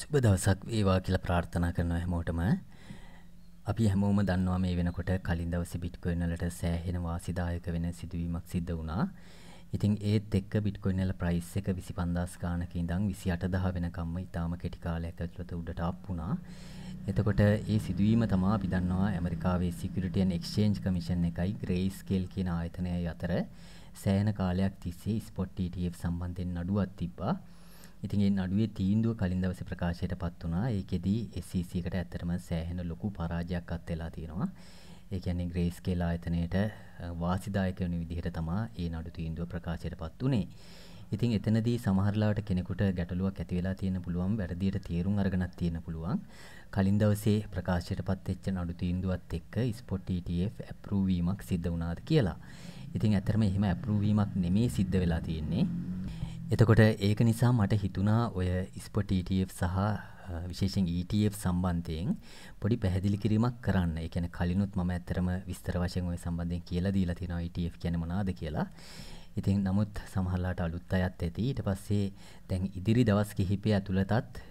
සුබ දවසක් වේවා කියලා ප්‍රාර්ථනා කරනවා හැමෝටම. අපි හැමෝම දන්නවා මේ වෙනකොට කලින් දවසේ බිට්කොයින් වලට සෑහෙන වාසිදායක වෙන සිදුවීමක් සිද්ධ වුණා. ඉතින් ඒත් එක්ක බිට්කොයින් වල ප්‍රයිස් එක 25000 ගානක ඉඳන් 28000 වෙනකම්ම ඉතාම කෙටි කාලයක් ඇතුළත උඩට අප් වුණා. එතකොට ඒ සිදුවීම තමයි අපි දන්නවා ඇමරිකාවේ Security and Exchange Commission එකයි Grayscale කියන ආයතනයයි අතර සෑහෙන කාලයක් තිස්සේ spot ETF සම්බන්ධයෙන් නඩුවක් තිබ්බා. ඉතින් ඒ නඩුවේ තීන්දුව කලින් දවසේ ප්‍රකාශයට පත් වුණා. ඒකෙදී SEC එකට ඇත්තටම සෑහෙන ලොකු පරාජයක් අත් වෙලා තියෙනවා. ඒ කියන්නේ ග්‍රේස් කියලා ආයතනයට වාසිදායක වෙන විදිහට තමයි ඒ නඩු තීන්දුව ප්‍රකාශයට පත් වුණේ. ඉතින් එතනදී සමහරලාට කෙනෙකුට ගැටලුවක් ඇති වෙලා තියෙන පුළුවන් වැරදියට තේරුම් අරගෙනක් තියෙන පුළුවන්. කලින් දවසේ ප්‍රකාශයටපත් වෙච්ච නඩු තීන්දුවත් එක්ක ස්පොට් ETF approve වීමක් සිද්ධ වුණාද කියලා. ඉතින් ඇත්තටම එහෙම approve වීමක් නෙමේ සිද්ධ වෙලා තියෙන්නේ. එතකොට ඒක නිසා මට හිතුණා ඔය ස්පොට් ETF සහ විශේෂයෙන් ETF සම්බන්ධයෙන් පොඩි පැහැදිලි කිරීමක් කරන්න. ඒ කියන්නේ කලිනුත් මම ඇත්තටම විස්තර වශයෙන් ওই සම්බන්ධයෙන් කියලා දීලා තිනවා ETF කියන්නේ මොනවද කියලා. ඉතින් නමුත් සමහරලාට අලුත් අයත් ඇති. ඊට පස්සේ දැන් ඉදිරි දවස් කිහිපය ඇතුළතත්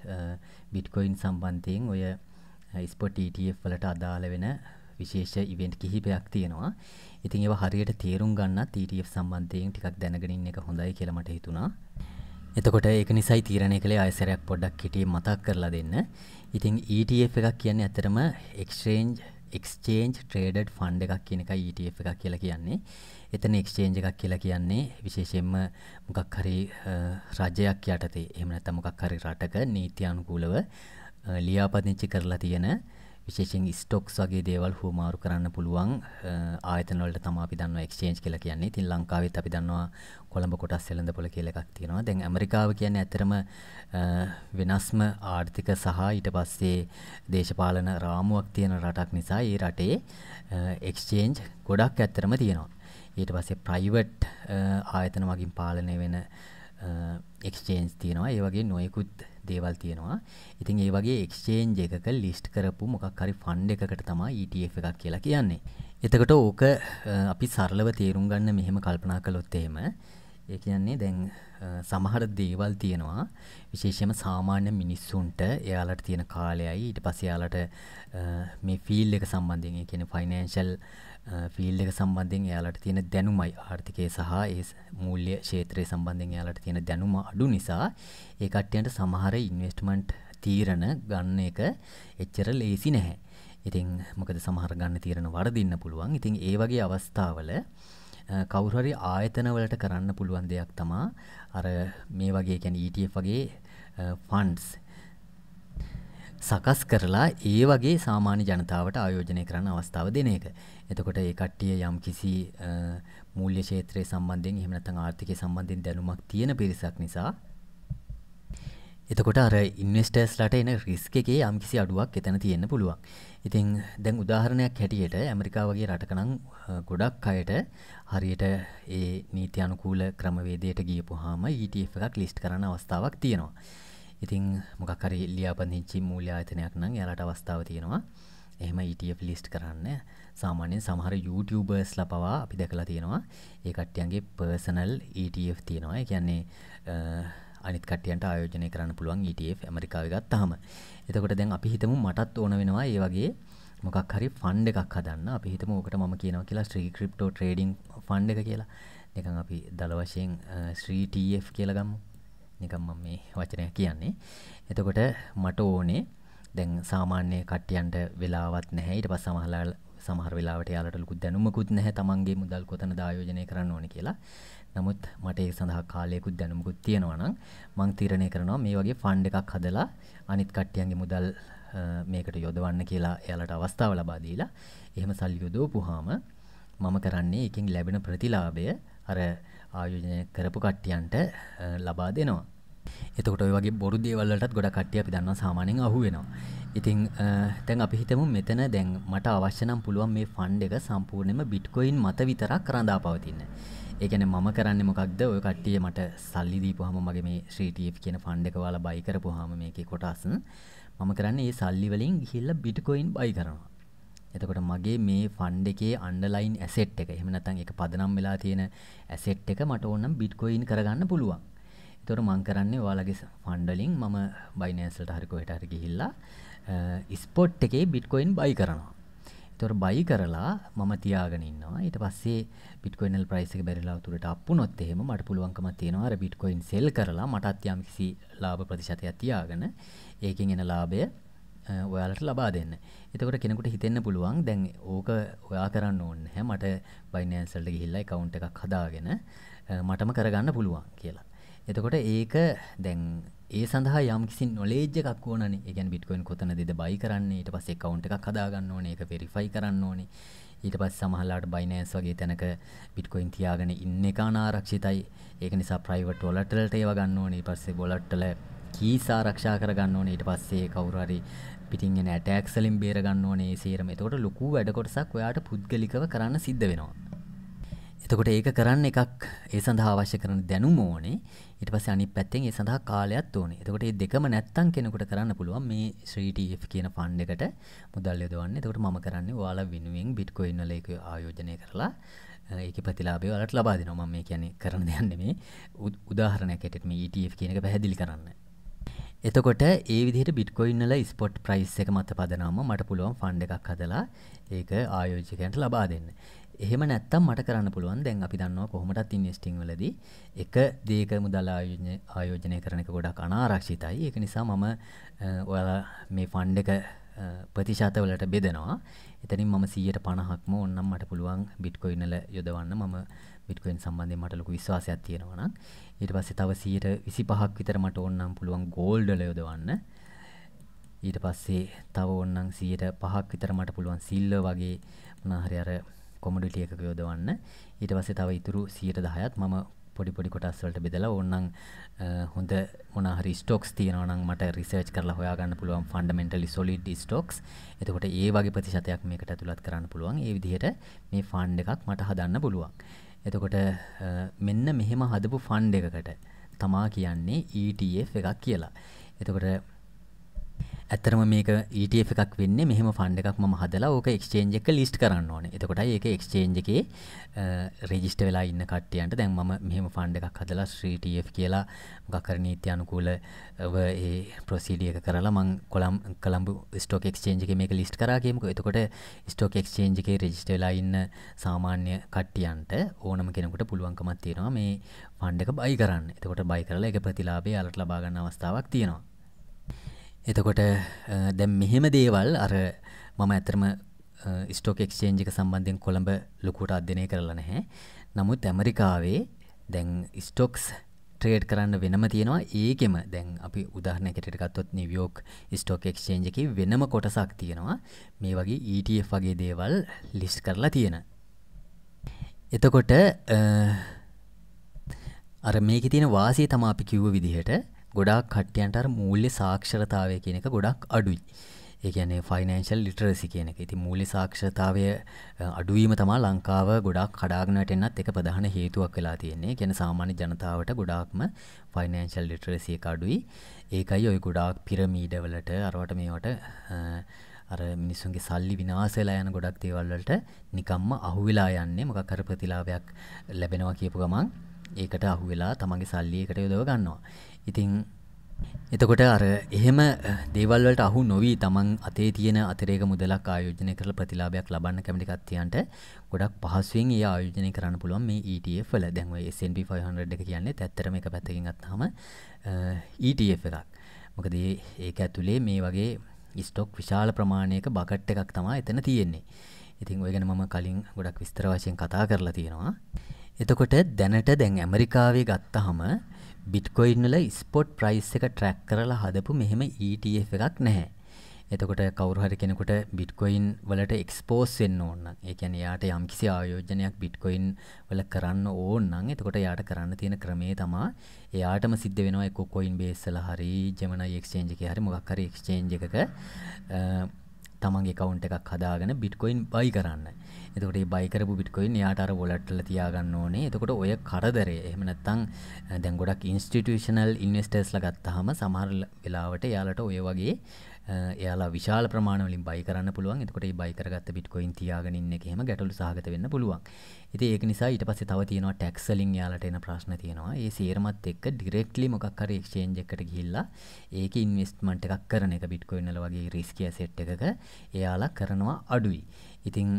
බිට්කොයින් සම්බන්ධයෙන් ඔය ස්පොට් ETF වලට අදාළ වෙන විශේෂ ඉවෙන්ට් කිහිපයක් තියෙනවා. ඉතින් ඒවා හරියට තේරුම් ගන්නත් ETF සම්බන්ධයෙන් ටිකක් දැනගෙන ඉන්න එක හොඳයි කියලා මට හිතුණා. එතකොට ඒක නිසායි තීරණය කළේ ආයසරයක් පොඩ්ඩක් හිටියේ මතක් කරලා දෙන්න. ඉතින් ETF එකක් කියන්නේ ඇත්තටම exchange exchange traded fund එකක් කියන එකයි ETF එකක් කියලා කියන්නේ. එතන එක්ෂේන්ජ එකක් කියලා කියන්නේ විශේෂයෙන්ම මොකක් හරි රජයක් යටතේ එහෙම නැත්නම් මොකක් හරි රටක නීති අනුකූලව ලියාපදිංචි කරලා තියෙන විශේෂෙන් ස්ටොක්ස් වගේ දේවල් හුවමාරු කරන්න පුළුවන් ආයතනවලට තමයි අපි දන්නවා එක්ස්චේන්ජ් කියලා කියන්නේ. ඉතින් ලංකාවෙත් අපි දන්නවා කොළඹ කොටස් වෙළඳපොළ කියලා එකක් තියෙනවා. දැන් ඇමරිකාව කියන්නේ ඇත්තරම වෙනස්ම ආර්ථික සහ ඊට පස්සේ දේශපාලන රාමුවක් තියෙන රටක් නිසා ඒ රටේ එක්ස්චේන්ජ් ගොඩක් ඇත්තරම තියෙනවා. ඊට පස්සේ ප්‍රයිවට් ආයතන වගේ පාලනය වෙන එක්ස්චේන්ජ් තියෙනවා. ඒ වගේ නොයෙකුත් දේවල් තියෙනවා. ඉතින් ඒ වගේ එක්ස්චේන්ජ් එකක ලිස්ට් කරපු මොකක් හරි ෆන්ඩ් එකකට තමයි ETF එකක් කියලා කියන්නේ. එතකොට ඕක අපි සරලව තේරුම් ගන්න මෙහෙම කල්පනා කළොත් එහෙම ඒ කියන්නේ දැන් සමහර දේවල් තියෙනවා විශේෂයෙන්ම සාමාන්‍ය මිනිස්සුන්ට එයාලට තියෙන කාලයයි ඊට පස්සේ එයාලට මේ ෆීල්ඩ් එක සම්බන්ධයෙන් ඒ කියන්නේ ෆයිනෑන්ෂල් ෆිල් එක සම්බන්ධෙන් යාලට තියෙන දැනුමයි ආර්ථිකය සහ ඒ මූල්්‍ය ශේත්‍රය සම්බන්ධෙන් යාලට තියෙන දැනුම අඩු නිසා ඒකට්ටයන්ට සමහර ඉන්වස්ටමන්ට් තීරණ ගන්න එක එච්චර ලේසි නැහැ. ඉතිං මොකද සමහර ගන්න තීරණ වරදින්න පුළුවන් ඉතිං ඒ වගේ අවස්ථාවල කවුරහරි ආයතනවලට කරන්න පුළුවන් දෙයක් තමා අර මේ වගේ කැන ETF වගේ ෆන්ඩස් සකස් කරලා ඒ වගේ සාමාන්‍ය ජනතාවට ආයෝජනය කරන්න අවස්ථාව දෙන එක. එතකොට ඒ කට්ටිය යම් කිසි මූල්‍ය ක්ෂේත්‍රයේ සම්බන්ධයෙන් එහෙම නැත්නම් ආර්ථිකය සම්බන්ධයෙන් දැනුමක් තියෙන පිරිසක් නිසා එතකොට අර ඉන්වස්ටර්ස්ලට එන රිස්ක එකේ යම් කිසි අඩුවක් එතන තියෙන්න පුළුවන්. ඉතින් දැන් උදාහරණයක් හැටියට ඇමරිකාව වගේ රටකනම් ගොඩක් අයට හරියට ඒ නීති අනුකූල ක්‍රමවේදයට ගියපුවාම ETF එකක් ලිස්ට් කරන්න අවස්ථාවක් තියෙනවා. ඉතින් මොකක් හරි ලියාපදිංචි මූල්‍ය ආයතනයක් නම් යාලට අවස්ථාව තියෙනවා. එහෙම ETF ලිස්ට් කරන්න. සාමාන්‍යෙන් සමහර YouTubeබර්ස් ලපවා අපි දැකලා තියෙනවා ඒ කට්ටියන්ගේ පර්සනල් ETF තියෙනවා කියන්නේ අනිත් කටයන්ට ආයෝජනය කරන්න පුළුවන් ETF ඇමරිකාව ගත් හම එතකොට දැන් අපි හිතමු මටත් ඕන වෙනවා ඒ වගේ මොකක් හරි ෆන්ඩ එකක් හදන්න අපි හිතම ඕකට ම කියනවා කියලා ශ්‍රී ක්‍රිප්ටෝ ට්‍රේඩිං ෆන්ඩ එක කියලා නිකං අපි දළ වශයෙන් ශ්‍රීටF කියලගම්මු නිකම් මම මේ වචනය කියන්නේ එතකොට මට ඕනේ දැන් සාමාන්‍ය කට්ටියන්ට වෙලාවත් නැහැ ඊට පස් සමහලා සමහර වෙලාවට යාලට ලොකු දැනුමකුත් නැහැ තමන්ගේ මුදල් කොතන දායෝජනය කරන්න ඕන කියලා. නමුත් මට ඒ සඳහා කාලයකුත් දැනුමකුත් තියෙනවා නම් මං තීරණය කරනවා මේ වගේ ෆන්ඩ් එකක් හදලා අනිත් කට්ටියන්ගේ මුදල් මේකට යොදවන්න කියලා එයාලට අවස්ථාව ලබා දීලා එහෙම සල්ලි යොදවපුවාම මම කරන්නේ එකෙන් ලැබෙන ප්‍රතිලාභය අර ආයෝජනය කරපු කට්ටියන්ට ලබා දෙනවා. එතකොට ඔය වගේ බොරු දේවල්ලටත් ගොඩ කට්ටිය අපි දන්නවා සාමාන්‍යයෙන් අහුවෙනවා. ඉතින් තැන් අපි හිතමු මෙතන දැන් මට අවශ්‍ය නම් පුළුවන් මේ ෆන්ඩ් එක සම්පූර්ණයෙන්ම බිට්කොයින් මත විතරක් රඳා පවතින්න. ඒ කියන්නේ මම කරන්නේ මොකක්ද ඔය කට්ටිය මට සල්ලි දීපුවාම මගේ මේ ශ්‍රීටීෆ් කියන ෆන්ඩ් එක ඔයාලා buy කරපුවාම මේකේ කොටස් මම කරන්නේ ඒ සල්ලි වලින් ගිහිල්ලා බිට්කොයින් buy කරනවා. එතකොට මගේ මේ ෆන්ඩ් එකේ අන්ඩර්ලයින් ඇසෙට් එක එහෙම නැත්නම් ඒක පදනම් වෙලා තියෙන ඇසෙට් එක මට ඕනම් බිට්කොයින් කරගන්න පුළුවන්. තොර මං කරන්නේ ඔයාලගේ ෆන්ඩලින් මම බයිනෑන්සල්ට හරිකොයට හරි ගිහිල්ලා ස්පොට් එකේ බිට්කොයින් බයි කරනවා තොර බයි කරලා මම තියාගෙන ඉන්නවා ඊට පස්සේ පිටකොයිනල් ප්‍රයිස් එක බැරිලා උතුරට අප්පු නොත් එහෙම මට පුළුවන්කම තියෙනවා අර බිට්කොයින් සෙල් කරලා මටත් යම්කිසි ලාභ ප්‍රතිශතයක් තියාගෙන ඒකෙන් එන ලාභය ඔයාලට ලබා දෙන්න. එතකොට කෙනෙකුට හිතෙන්න පුළුවන් දැන් ඕක ඔයා කරන්න ඕනේ නැහැ මට ෆයිනෑන්ස් වලට ගිහිල්ලා account එකක් හදාගෙන මටම කරගන්න පුළුවන් කියලා. එතකොට ඒක දැන් ඒ සඳහා යම් කිසි නොලේජ් එකක් ඕනනේ. ඒ කියන්නේ බිට්කොයින් කොතනදද බයි කරන්නේ ඊට පස්සේ account එකක් හදාගන්න ඕනේ ඒක verify කරන්න ඕනේ. ඊට පස්සේ සමහරලාට Binance වගේ තැනක බිට්කොයින් තියාගෙන ඉන්න එක අනාරක්ෂිතයි. ඒක නිසා private wallet වලට ඒව ගන්න ඕනේ. ඊට පස්සේ wallet වල keys ආරක්ෂා කරගන්න ඕනේ. ඊට පස්සේ කවුරු හරි පිටින් එන ඇටැක්ස් වලින් බේර ගන්න ඕනේ ඒ සේරම. එතකොට ලොකු වැඩ කොටසක් ඔයාට පුද්ගලිකව කරන්න සිද්ධ වෙනවා. එතකොට ඒක කරන්න එකක් ඒ සඳහා අවශ්‍ය කරන දැනුම ඕනේ ඊට පස්සේ අනිත් පැත්තෙන් ඒ සඳහා කාලයත් ඕනේ. එතකොට මේ දෙකම නැත්තම් කෙනෙකුට කරන්න පුළුවන් මේ 3TF කියන ෆන්ඩ් එකට මුදල් යොදවන්න. එතකොට මම කරන්නේ ඔයාලා වෙනුවෙන් බිට්කොයින් වල ඒක ආයෝජනය කරලා ඒක ප්‍රතිලාබය වලට ලබා දෙනවා මම මේ කියන්නේ කරන දෙයක් නෙමෙයි උදාහරණයක් ඇටියට මේ ETF කියන එක පැහැදිලි කරන්න. එතකොට ඒ විදිහට බිට්කොයින් වල ස්පොට් ප්‍රයිස් එක මත පදනම්ම මට පුළුවන් ෆන්ඩ් එකක් හදලා ඒක ආයෝජකයන්ට ලබා දෙන්න. එහෙම නැත්තම් මට කරන්න පුළුවන් දැන් අපි දන්නවා කොහොමටත් ඉන්වෙස්ටිං වලදී එක දේක මුදල් ආයෝජනය කරන එක ගොඩක් අනාරක්ෂිතයි. ඒක නිසා මම ඔයාලා මේ ෆන්ඩ් එක ප්‍රතිශත වලට බෙදනවා. එතනින් මම 150ක්ම ඕනනම් මට පුළුවන් බිට්කොයින් වල යොදවන්න. මම බිට්කොයින් සම්බන්ධයෙන් මට ලොකු විශ්වාසයක් තියෙනවා නම් ඊට පස්සේ තව 125ක් විතර මට ඕනනම් පුළුවන් ගෝල්ඩ් වල යොදවන්න. ඊට පස්සේ තව ඕනනම් 105ක් විතර මට පුළුවන් සිල්වර් වගේ මොනවා හරි අර කොමඩිටි එකක යොදවන්න ඊට පස්සේ තව ඉතුරු 10%ත් මම පොඩි පොඩි කොටස් වලට බෙදලා ඕනනම් හොඳ මොනවා හරි ස්ටොක්ස් තියෙනවා නම් මට රිසර්ච් කරලා හොයාගන්න පුළුවන් ෆන්ඩමෙන්ටලි සොලිඩ් ස්ටොක්ස්. එතකොට ඒ වගේ ප්‍රතිශතයක් මේකට ඇතුළත් කරන්න පුළුවන්. ඒ විදිහට මේ ෆන්ඩ් එකක් මට හදන්න පුළුවන්. එතකොට මෙන්න මෙහෙම හදපු ෆන්ඩ් එකකට තමා කියන්නේ ETF එකක් කියලා. එතකොට ඇතරම මේක ETF එකක් වෙන්නේ මෙහෙම ෆන්ඩ් එකක් මම හදලා ඕක exchange එක list කරන්න ඕනේ. එතකොටයි ඒක exchange එකේ register වෙලා ඉන්න කට්ටියන්ට දැන් මම මෙහෙම ෆන්ඩ් එකක් හදලා Sri e TF කියලා මොකක් හරි නීති අනුකූලව ඒ procedure එක කරලා මම කොළම් කොළඹ stock exchange එකේ මේක list කරා කියමුකෝ. එතකොට stock exchange එකේ register වෙලා ඉන්න සාමාන්‍ය කට්ටියන්ට ඕනම කෙනෙකුට පුළුවන්කමක් තියෙනවා මේ ෆන්ඩ් එක buy කරන්න. එතකොට buy කරලා ඒක ප්‍රතිලාභය යාලට ලබා ගන්න අවස්ථාවක් තියෙනවා. එතකොට දැම් මෙහෙම දේවල් අර මම ඇතරම ස්ටෝක එක්ෂේන්ජික සම්බන්ධයෙන් කොළඹ ලොකුට අධ්‍යනය කරලා නැහැ නමුත් ඇමරිකාවේ දැන් ස්ටොක්ස් ට්‍රේඩ් කරන්න වෙනම තියෙනවා ඒකෙම දැන් අපි උදාහරණයකට ගත්තොත් නිවියෝක් ස්ටෝක එක්ෂේන්ජ එක වෙනම කොටසක් තියෙනවා මේ වගේ ETF වගේ දේවල් ලිස්් කරලා තියෙන එතකොට අර මේක තියෙන වාසය තම අපි කිව්ව විදිහට ගොඩාක් කට්ටියන්ට අර මූල්‍ය සාක්ෂරතාවය කියන එක ගොඩක් අඩුයි. ඒ කියන්නේ ෆයිනෑන්ෂල් ලිටරසි කියන එක. ඉතින් මූල්‍ය සාක්ෂරතාවය අඩුවීම තමයි ලංකාව ගොඩාක් කඩාගෙන වැටෙන්නත් එක ප්‍රධාන හේතුවක් වෙලා තියෙන්නේ. කියන්නේ සාමාන්‍ය ජනතාවට ගොඩාක්ම ෆයිනෑන්ෂල් ලිටරසි එක අඩුයි. ඒකයි ওই ගොඩාක් පිරමීඩ වලට අරවට මේවට අර මිනිස්සුන්ගේ සල්ලි විනාශ වෙලා යන ගොඩක් දේවල් වලට නිකම්ම අහු වෙලා යන්නේ මොකක් හරි ප්‍රතිලාභයක් ලැබෙනවා කියපු ගමන් ඒකට අහු වෙලා තමන්ගේ සල්ලි එකට යොදව ගන්නවා. ඉතිං එතකොට අර එහෙම දේවල්වලට අහු නොවී තමන් අතේ තියෙන අතිරේක මුදලක් ආයෝජනය කරලා ප්‍රතිලාභයක් ලබන්න කැමති කට්ටියන්ට ගොඩක් පහසුවෙන් ඒ ආයෝජනය කරන්න පුළුවන් මේ ETF වල. දැන් ඔය S&P 500 එක කියන්නේ ඇත්තටම එක පැත්තකින් අත්තාම ETF එකක්. මොකද ඒක ඇතුලේ මේ වගේ ස්ටොක් විශාල ප්‍රමාණයක බකට් එකක් තමයි එතන තියෙන්නේ. ඉතින් ඔය ගැන මම කලින් ගොඩක් විස්තර වශයෙන් කතා කරලා තියෙනවා. එතකොට දැනට දැන් ඇමරිකාවේ ගත්තාම බිට්කොයින්ල ස්පොට් ප්‍රයිස් එක ට්‍රැක් කරලා හදපු මෙහෙම ETF එකක් නැහැ. එතකොට කවරුහරි කෙනෙකුට බිට්කොයින් වලට එක්ස්පෝස් වෙන්න ඕන්න ඒකැන යාට යම් කිසි ආයෝජනයක් බිට්කොයින් වල කරන්න ඕන්නන් එතකොට යාට කරන්න තියෙන ක්‍රමේ තමා එයාටම සිද්ධ වෙනවා කොකොයින් බේස්සල හරි ජමන එක්ෂේන්ජක හරි මොක්කර එක්ෂේන්ජ එකක තමන්ගේ කවුන්ට එකක් හදාගෙන බිට්කොයින් බයි කරන්න එතකොට බයිකරපු බිට්කොයින් යාටර ොලට්ල තියාගන්න ඕනේ එතකොට ඔය කරදරේ එහමනත්තං දැන් ගොඩක් ඉන්ස්ටිටෂනල් ඉන්වස්ටර්ස්ල ගත්තහම සමහරල් වෙලාවට යාලට ඔය වගේ එයාලා විශාල ප්‍රමාණවලින් බයි කරන්න පුළුවන් එතකොට ඒ බයි කරගත්ත බිට්කොයින් තියාගෙන ඉන්න එක එහෙම ගැටලු සහගත වෙන්න පුළුවන්. ඉතින් ඒක නිසා ඊට පස්සේ තව තියෙනවා ටැක්ස් වලින් එයාලට එන ප්‍රශ්න තියෙනවා. ඒ සේරමත් එක්ක ඩිරෙක්ට්ලි මොකක් හරි එක්ස්චේන්ජ් එකකට ගිහිල්ලා ඒකේ ඉන්වෙස්ට්මන්ට් එකක් කරන එක බිට්කොයින් වල වගේ රිස්කි ඇසෙට් එකක එයාලා කරනවා අඩුයි. ඉතින්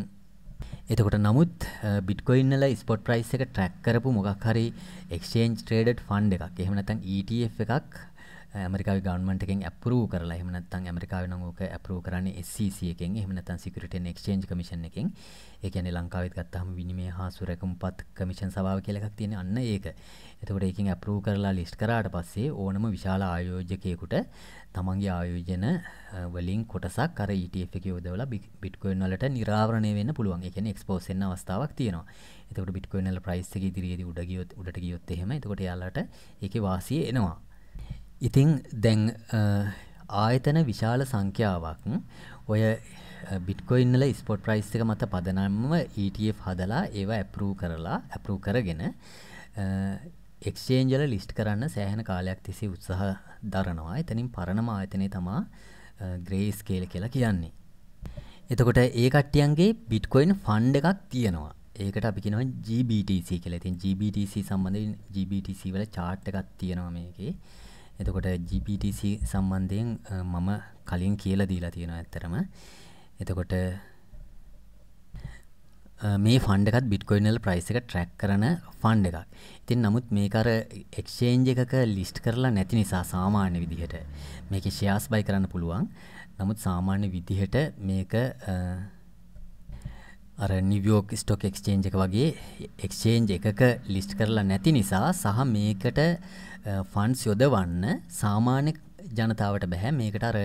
එතකොට නමුත් බිට්කොයින්නල ස්පොට් ප්‍රයිස් එක ට්‍රැක් කරපු මොකක් හරි එක්ෂේන්ජ් ට්‍රේඩ් ෆන්ඩ් එකක් එහෙම නැත්නම් ETF එකක් ඇමරිකා ගවන්මටකින් ඇපරූ කරලා එමනත්තන් ඇමරිකාව නංගෝක ඇපරූ කරන්න SCC e එකෙන් එමනතන් සිකට නෙක්ෂේන්ජ් කමිෂන් එකෙන් ඒකන ලංකාවත් ගත්තහම විනිමේ හා සුරැකම් පත් කමිෂන් සභාව කියලක් තියෙන අන්න ඒක එතකොට එකින් ඇපරූ කරලා ලිස්් කරාට පස්සේ ඕනම විශාල ආයෝජකයකුට තමන්ගේ ආයෝජන වලින් කොටසක් කර ETF එක යොදවලා බිට්කොයින් වලට නිරාවරණය වෙන්න පුළුවන් ඒ කියන්නේ එක්ස්පෝස් වෙන්න අවස්ථාවක් තියෙනවා එතකොට බිට්කොයින් වල ප්‍රයිස් එක ඉදිරියේදී උඩ ගියොත් උඩට ගියොත් එහෙම එතකොට යාලට ඒකේ වාසිය එනවා ඉතිං දැන් ආයතන විශාල සංඛ්‍යාවක් ඔය බිට්කොයින්නල ස්පොට් ප්‍රයිස්ක මත පදනම්ම ETF හදලා ඒවා ඇපරූ කරලා ඇපරූ කරගෙන එක්ෂේන්ජල ලිස්ට් කරන්න සෑහන කාලයක් තිසි උත්සාහ දරනවා එතනින් පරණම ආයතනය තමා ග්‍රේස් කේල කියලා කියන්නේ. එතකොට ඒ කට්ටියන්ගේ බිට්කොයින් ෆන්ඩ එකක් තියෙනවා ඒකට අපි කියෙනව GBTC කලතින් GBTC සම්බඳධ GBTC වල චාට්ටකත් තියෙනවා මේකේ එතකොට GPTC සම්බන්ධයෙන් මම කලින් කියලා දීලා තියෙනවා ඇත්තරම එතකොට මේ ෆන්ඩකත් බිට්කොයිනල් ප්‍රයිස් එක ට්‍රැක් කරන ෆන්ඩ එකක් ඉතින් නමුත් මේකර එක්ෂේන්ජ එකක ලිස්ට් කරලා නැති නිසා සාමාන්‍ය විදිහට මේක ශයාස් බයි කරන්න පුළුවන් නමුත් සාමාන්‍ය විදිහට මේක අර නිවියෝක් ස්ටොක් එක්ස්චේන්ජ් එක වගේ එක්ස්චේන්ජ් එකක ලිස්ට් කරලා නැති නිසා සහ මේකට ෆන්ස් යොදවන්න සාමාන්‍ය ජනතාවට බැහැ මේකට අර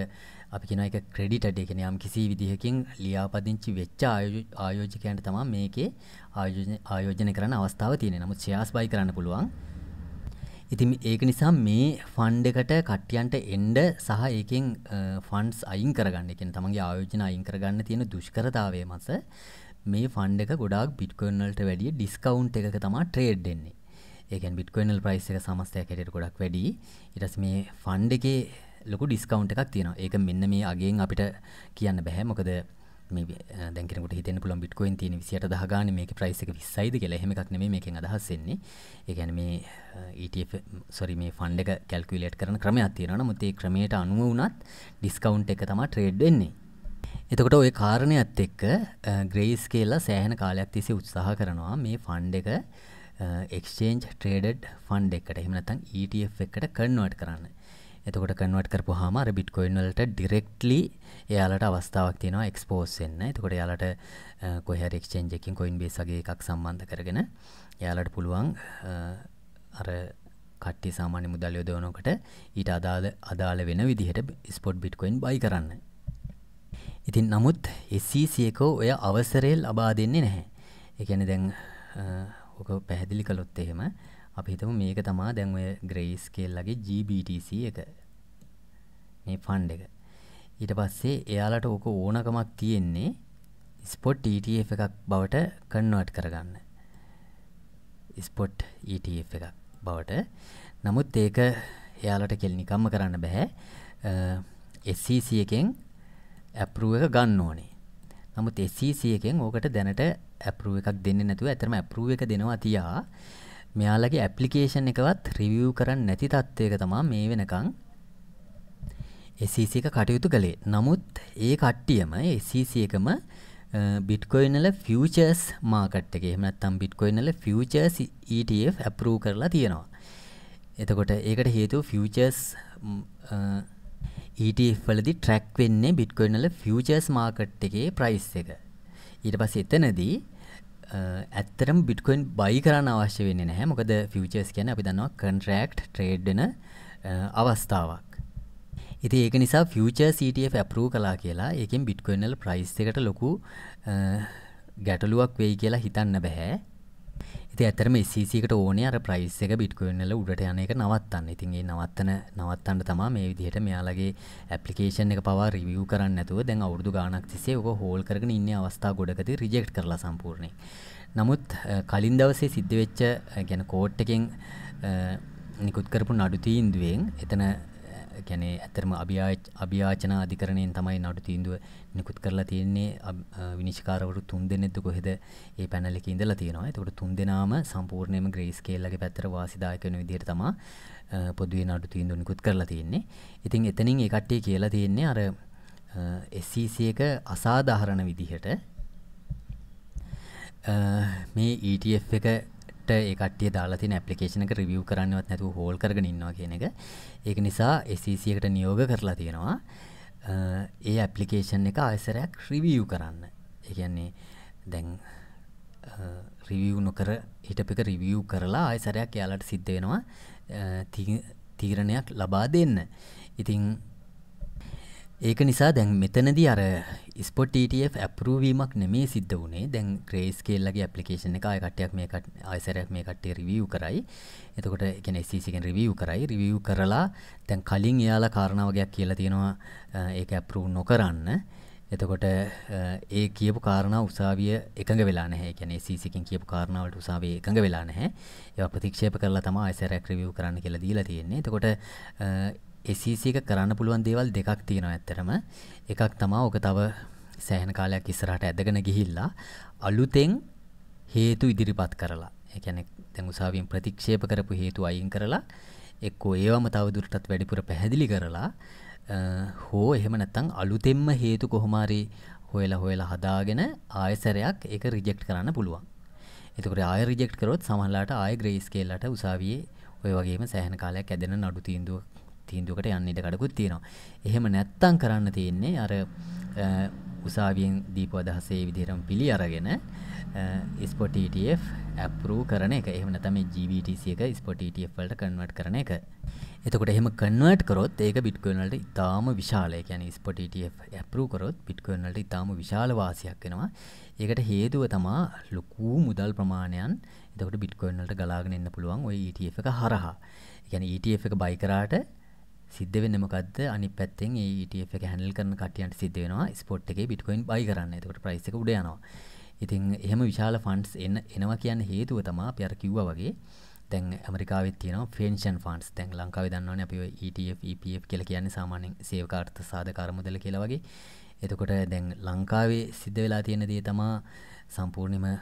අපි කියන එක ක්‍රෙඩිටඩ් එකන යම් කිසි විදිහකින් ලියාපදිංචි වෙච්ච ආයෝජකයන්ට තමා මේකේ ආයෝජනය කරන්න අවස්ථාව තියෙන නමුත් ශ්‍යාස් බයි කරන්න පුළුවන් ඉතින් ඒක නිසා මේ ෆන්ඩ් එකට කට්ටියන්ට එන්ඩ සහ ඒකෙන් ෆන්ඩ්ස් අයින් කරගන්න එකෙන් තමන්ගේ ආයෝජන අයින් කරගන්න තියෙන දුෂ්කරතාවය මස මේ ෆන්ඩ එක ගොඩක් බිට්කොන්නලට වැඩිය ඩිස්කවුන්් එක තමා ට්‍රේඩ් දෙන්නේ ඒකන් බිට්කොයිනල් ප්‍රයිස් එක සමස්තයක් හැට ගොඩක් වැඩි ඉටස් මේ ෆන්ඩ එකේ ලොකු ඩිස්කවුන්් එකක් තියෙනවා ඒක මෙන්න මේ අගෙන් අපිට කියන්න බැහැ මොකද දැකට හිත පුළ බිට්කොයින් තියෙන විසිට දහගන මේක ප්‍රයිසක විස්සයිද කියලා හෙමක් නෙම මේක අදහස්සෙන්නේ ඒගැන මේ ඊට සොරි e මේ ෆන්ඩ එක කැල්කුලේට් කරන ක්‍රමයක් තියෙනවා මුතේ ක්‍රමයට අනුව වනත් ඩිස්කවුන්් එක තම ට්‍රේඩ් වෙන්නේ එතකොට ඔය කාරණයත් එක්ක ග්‍රේස් කියලා සෑහන කාලයක් තිසේ උත්සාහ කරනවා මේ ෆන්ඩ එක එක්ෂේන්ජ් ට්‍රේඩඩ් ෆන්ඩ් එකට එහමනතන් ETF එකට කන්වට කරන්න එතකොට කන්වට කරපු හාම අර බිට්කොයින් වලට ඩිරෙක්ට්ලි එයාලට අවස්ථාවක් තියෙනවා එක්ස්පෝස් වෙන්න. එතකොට එයාලට කොහේ හරි එක්ස්චේන්ජ් එකකින් කොයින් බේස් වගේ එකක් සම්බන්ධ කරගෙන එයාලට පුළුවන් අර කට්ටිය සාමාන්‍ය මුදල් යොදවනකොට ඊට අදාළ අදාළ වෙන විදිහට ස්පොට් බිට්කොයින් බයි කරන්න. ඉතින් නමුත් SCCක e ඔය අවසරය ලබා දෙන්නේ නැහැ. ඒ කියන්නේ දැන් ඔක පැහැදිලි කළොත් එහෙම අපි හිතමු මේක තමා දැන් ඔය ග්‍රේස් කේල්ලගේ GBTC එක. මේ ෆන්ඩ් එක. ඊට පස්සේ එයාලට ඕක ඕනකමක් තියෙන්නේ ස්පොට් ETF එකක් බවට කන්වර්ට් කරගන්න. ස්පොට් ETF එකක් බවට. නමුත් ඒක එයාලට කෙල් නිකම්ම කරන්න බැහැ. SCC e එකෙන් ඇපරුව එක ගන්න ඕනේ නමුත් SCC e එකෙන් ඕකට දැනට ඇපරුව එකක් දෙන්න නැතුව ඇතරම ඇපරුව එක දෙනවා තියා මෙයාලගේ ඇපලිකේෂන් එකවත් රිවියව් කරන්න නැති තත්ත්වයක තමා මේ වෙනකං SCC e එක කටයුතු කළේ නමුත් ඒ කට්ටියම SCC e එකම බිට්කොයිනල ෆියචර්ස් මාකට් එක එහමනත්තම් බිට්කොයිනල ෆියචර්ස් ETF ඇපරූ කරලා තියෙනවා එතකොට ඒකට හේතු ෆියචර්ස් ETF වලදී ට්‍රැක් වෙන්නේ බිට්කොයින් වල ෆියුචර්ස් මාකට් එකේ ප්‍රයිස් එක. ඊට පස්සේ එතනදී ඇත්තටම බිට්කොයින් බයි කරන්න අවශ්‍ය වෙන්නේ නැහැ. මොකද ෆියුචර්ස් කියන්නේ අපි දන්නවා කොන්ට්‍රැක්ට් ට්‍රේඩ් වෙන අවස්ථාවක්. ඉතින් ඒක නිසා ෆියුචර්ස් ETF අප්‍රූව් කළා කියලා ඒකෙන් බිට්කොයින් වල ප්‍රයිස් එකට ලොකු ගැටලුවක් වෙයි කියලා හිතන්න බෑ. ඇතරම සකට ඕන අර ප්‍රයිස් එක බිට්කොන්නල උඩට යන එක නවත්තන්න ඉතින්ගේ නවත්තන නවත්තන්න තමා මේ විදිහට මෙයාලගේ ඇපලිකේෂන් එක පවා රිවියව කරන්න ඇතුව දැන් අවුදු ගානක් තිසේ ඔක හෝල් කරගෙන ඉන්න අවස්ථා ගොඩකති රිජෙක්් කරලා සම්පූර්ණය නමුත් කලින් දවසේ සිද්ධවෙච්ච ගැන කෝට් එකෙන් නිකුත් කරපු නඩු තීන්දුවෙන් එතන ගැනේ ඇතරම අභියාච අභියාචන අධිකරණයෙන් තමයි නඩු තීන්දුව නිකුත් කරලා තියෙන්නේ විනිශ්කාරවරු තුන් දෙනෙද්ද කොහෙද ඒ පැනලෙක ඉඳලා තියෙනවා. එතකොට තුන් දෙනාම සම්පූර්ණයෙන්ම ග්‍රේස් කේල්ලගේ පැත්තට වාසිදායක වෙන විදිහට තමයි පොදුවේ නඩු තීන්දුව නිකුත් කරලා තියෙන්නේ. ඉතින් එතනින් ඒ කට්ටිය කියලා තියෙන්නේ අර SEC එක අසාධාරණ විදිහට මේ ETF එකට ඒ කට්ටිය දාලා තියෙන ඇප්ලිකේෂන් එක රිවිව් කරන්නවත් නැතුව හෝල් කරගෙන ඉන්නවා කියන එක. ඒක නිසා SEC එකට නියෝග කරලා තියෙනවා. ඒ ඇපලිකේෂන් එක අයසරයක් රිවිය් කරන්න එකන්නේ දැන් රිවිය් නොකර හිටපික රිවිය් කරලා අයසරයක් යාලට සිද්ධ වෙනවා තීරණයක් ලබා දෙන්න ඉතිං ඒක නිසා දැන් මෙතනදි අර ස්පොට්ටF e ඇපරූවීමක් නෙමේ සිද්ධ වනේ දැන් ග්‍රේස් කෙල්ලගේ පපලිකේෂන එක අයකටයක් මේකට අයසරයක් මේ කටේ රිවිය් කරයි එතකොට එකන සිසිකෙන් රිවිය් කරයි රිවිය් කරලා තැන් කලින් එයාලා කාරණාවගයක් කියලා තියෙනවා ඒක ඇපරූ නොකරන්න එතකොට ඒ කියපු කාරණ උසාවිය එකඟ වෙලා නැහැ කියැන සිසිකින් e කියපු කාරණාවට උසාවේ එකඟ වෙලා නැහැ ඒ ප්‍රතික්ෂේප කරලා තම අයසරයක් රිවිය් කරන්න කියලා දීලා තියෙන්නේ එතකොට SEC එක කරන්න පුළුවන් දේවල් දෙකක් තියෙනවා ඇත්තටම. එකක් තමා ඕක තව සෑහෙන කාලයක් ඉස්සරහට ඇදගෙන ගිහිල්ලා අලුතෙන් හේතු ඉදිරිපත් කරලා. ඒ කියන්නේ දැන් උසාවියෙන් ප්‍රතික්ෂේප කරපු හේතු අයින් කරලා එක්කෝ ඒවම තව දුරටත් වැඩිපුර පැහැදිලි කරලා හෝ එහෙම නැත්නම් අලුතෙන්ම හේතු කොහොමාරි හොයලා හොයලා හදාගෙන ආයසරයක් ඒක රිජෙක්ට් කරන්න පුළුවන්. එතකොට ආය රිජෙක්ට් කරොත් සමහරලාට ආය ග්‍රේස් කේල්ලට උසාවියේ ඔය වගේම සෑහෙන කාලයක් ඇදෙන නඩු තීන්දුවක් තීන්දුවකට යන්න ඉඩ කඩකුත් තියෙනවා. එහෙම නැත්තම් කරන්න තියෙන්නේ අර උසාවියෙන් දීපු අදහසේ විදිහටම පිළි අරගෙන ස්පොට් ETF approve කරන එක. එහෙම නැත්නම් මේ GBTC එක ස්පොට් ETF වලට convert කරන එක. එතකොට එහෙම convert කරොත් ඒක Bitcoin වලට ඉතාම විශාල. ඒ කියන්නේ ස්පොට් ETF approve කරොත් Bitcoin වලට ඉතාම විශාල වාසියක් වෙනවා. ඒකට හේතුව තමා ලොකු මුදල් ප්‍රමාණයන් එතකොට Bitcoin වලට ගලාගෙන එන්න පුළුවන් ওই ETF එක හරහා. ඒ කියන්නේ ETF එක buy කරාට සිද්ධ වෙන්නේ මොකද්ද අනිත් පැත්තෙන් ඒ ETF එක හැන්ඩල් කරන කට්ටියන්ට සිද්ධ වෙනවා ස්පොට් එකේ Bitcoin buy කරන්න. එතකොට price එක උඩ යනවා. ඉතින් එහෙම විශාල ෆන්ඩ්ස් එන එනවා කියන හේතුව තමයි අපි අර කිව්වා වගේ දැන් ඇමරිකාවෙත් තියෙනවා pension funds. දැන් ලංකාවේ දන්නවනේ අපි ඔය ETF EPF කියලා කියන්නේ සාමාන්‍යයෙන් සේවකාර්ථ සාධකාර මුදල කියලා වගේ. එතකොට දැන් ලංකාවේ සිද්ධ වෙලා තියෙන දේ තමයි සම්පූර්ණයෙන්ම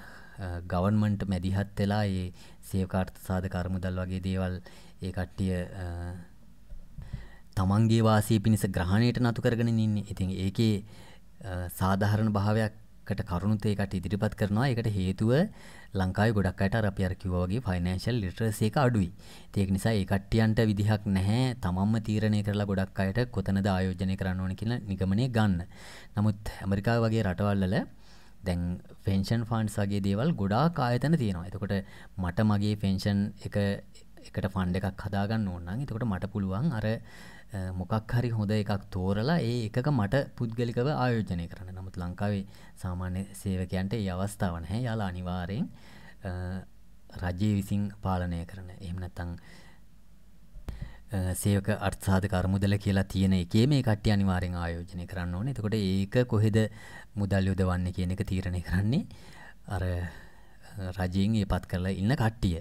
ගවර්න්මන්ට් මැදිහත් වෙලා ඒ සේවකාර්ථ සාධකාර මුදල් වගේ දේවල් ඒ කට්ටිය තමන්ගේ වාසය පිණිස ග්‍රහණයට නතු කරගෙන ඉන්නේ. ඉතින් ඒකේ සාධාරණ භාවයක්කට කරුණුත් ඒකට ඉදිරිපත් කරනවා. ඒකට හේතුව ලංකාවේ ගොඩක් අයට අර අපි අර කිව්වා වගේ ෆයිනෑන්ෂල් ලිටරසි එක අඩුයි. ඉතින් ඒක නිසා ඒ කට්ටියන්ට විදිහක් නැහැ. තමන්ම තීරණය කරලා ගොඩක් අයට කොතනද ආයෝජනය කරන්න ඕන කියලා නිගමනය ගන්න. නමුත් ඇමරිකාව වගේ රටවල් වල දැන් පෙන්ෂන් ෆන්ඩ්ස් වගේ දේවල් ගොඩාක් ආයතන තියෙනවා. එතකොට මට මගේ පෙන්ෂන් එක එකට ෆන්ඩ එකක් හදාගන්න ඕන්න එතකොට මට පුළුවන් අර මොකක් හරි හොඳ එකක් තෝරලා ඒ එකක මට පුද්ගලිකව ආයෝජනය කරන්න නමුත් ලංකාවේ සාමාන්‍ය සේවකයන්ට ඒ අවස්ථාවන හැ යාලා අනිවාරයෙන් රජය විසින් පාලනය කරන එහමනැතං සේක අර්ථාද කරමුදල කියලා තියෙන එකේ මේ කට්ටිය අනිවාරෙන් ආයෝජනය කරන්න ඕන එතකොට ඒක කොහෙද මුදල් යොදවන්න කියන එක තීරණය කරන්නේ අර රජයෙන් ඒ පත් කරලා ඉන්න කට්ටිය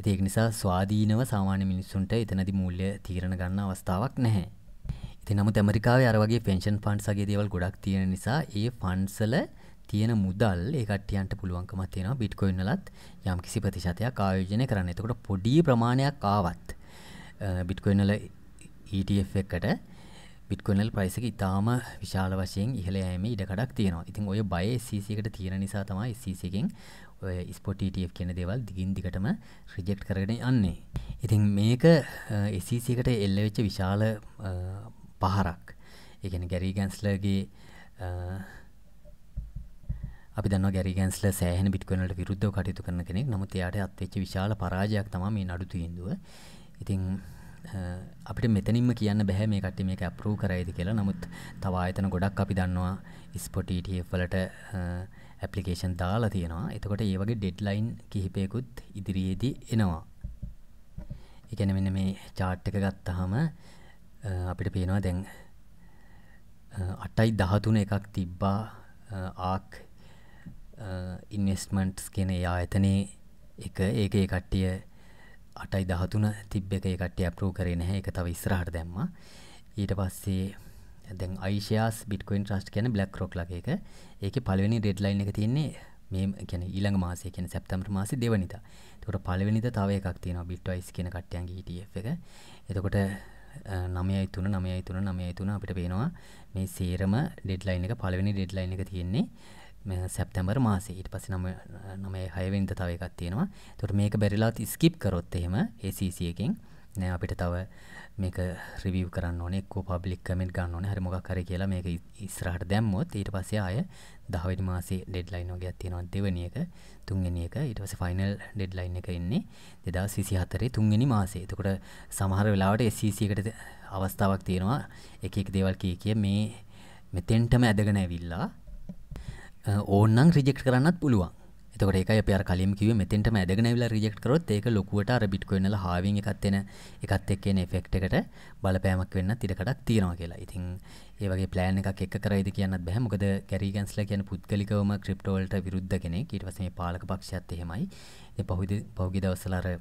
ඉතින් ඒක නිසා ස්වාධීනව සාමාන්‍ය මිනිස්සුන්ට එතනදි මූල්‍ය තීරණ ගන්න අවස්ථාවක් නැහැ. ඉතින් නමුත් ඇමරිකාවේ අර වගේ පෙන්ෂන් ෆන්ඩ්ස් වගේ දේවල් ගොඩක් තියෙන නිසා ඒ ෆන්ඩ්ස් වල තියෙන මුදල් ඒ කට්ටියන්ට පුළුවන්කමක් තියෙනවා බිට්කොයින් වලත් යම්කිසි ප්‍රතිශතයක් ආයෝජනය කරන්න. එතකොට පොඩි ප්‍රමාණයක් ආවත් බිට්කොයින් වල ETF එකට පිටකොනල් ප්‍රයිසක ඉතාම විශාල වශයෙන් ඉහළ යෑම ඉඩකඩක් තියෙනවා ඉතින් ඔය බය එසකට තියෙන නිසා තමයි එසකෙන් ස්පොටටF e කියන දේවල් දිගින් දිගටම රිජෙක්් කරගෙන යන්නේ ඉතින් මේක එසකට එල්ල වෙච්ච විශාල පහරක් එකන ගැරී ගැන්ස්ලගේ අපි දන්න ගැරිගන්ස්ල සෑහන බිට්කොනට විරුද්ධ කටයුතු කරන කෙනෙක් නමුත් එයාට අත්වෙච්ච විශාල පරාජයක් තම මේ නඩු තීන්දුව ඉතින් අපිට මෙතනින්ම කියන්න බැහැ මේ කට්ටි මේක අපරූ කරයිද කියලා නමුත් තවා එතන ගොඩක් අපි දන්නවා ස්පොටීටF e වලට ඇපලිකේෂන් දාලා තියෙනවා එතකොට ඒ වගේ ඩෙඩ්ලයින් කිහිපයකුත් ඉදිරියේදී එනවා එකන මෙන්න මේ චාට් එක ගත්තහම අපිට පේනවා දැන් අටයි දහතුන එකක් තිබ්බා ආක් ඉන්වස්මන්ට්ස් කෙන යා එතනේ එක ඒක ඒ කට්ටිය අටයි දහතුන තිබ්බ එක කට්ටිය අප්‍රූ කරේ නැහැ එක තව ඉස්රහට දැම්ම ඊට පස්සේ දැන් අයිශයාස් බිටකොයින් ට්‍රස්ට් කියන බ්ලක් රොක් ලගේ එක ඒක පළවෙනි ඩෙඩ්ලයින් එක තියෙන්නේ මේ කියන ඊළඟ මාසය කියන සැප්තැම්බර් මාසේ දෙවනිදා. එතකොට පළවෙනිදා තව එකක් තියෙනවා bitwise කියන කට්ටියන්ගේ ETF එක. එතකොට 9.3 9.3 9.3 අපිට පේනවා මේ සේරම ඩෙඩ්ලයින් එක පළවෙනි ඩෙඩ්ලයින් එක තියෙන්නේ සැප්තැමර් මාසේ ඊට පස නම නොමේ හයවෙන්ට තව එකක් තියෙනවා තොට මේක බැරිලාත් ස්කිප් කරොත් එහෙම ඒසිසියකින් නෑ අපිට තව මේක රිවව කරන්න නෙක් පබ්ලික් කමෙන්ට ගන්න ඕන හරි මොකක් කර කියලා මේක ඉස්රහට දැම්මොත් ඊට පස්සේ ආය දහවිනි මාසේ ඩෙඩ්ලයින් ෝගයක් තියෙනවා දෙවනි එක තුන්ගනි එක ඊට පස ෆයිනල් ඩෙඩ්ලයින් එක එන්නේ දෙදා සිසි හතරේ තුන්ගනි මාසේ තකොට සමහර වෙලාවට එසසිකට අවස්ථාවක් තියෙනවා එක එක් දේවල් කිය කිය මේ මෙතෙන්ටම ඇදගෙන ඇවිල්ලා ඕන්නන් රිජෙක්් කරන්නත් පුළුවන් එතකට එක ප කලින් කිව මෙතෙන්ට ඇදගෙනවිල රිජෙක්් කරොත් ඒක ලොකුවට අර බිට් වෙනල හාවි එකත්වෙන එකත් එක්කෙන ෆෙක්ට් එකට බලපෑමක් වෙන්න තිරකටක් තියෙනවා කියලා ඉතින් ඒවගේ පලෑන එකක් එක් කරයිද කියන්න බැහමකද කැරිගන්ස්ල කියන පුද්ගලිකවම ක්‍රිප්ටෝල්ට විරුද්ධ කෙනෙ ඊටවසේ පාලක පක්ෂත් එහෙමයි පහුද පෞගි දවසලර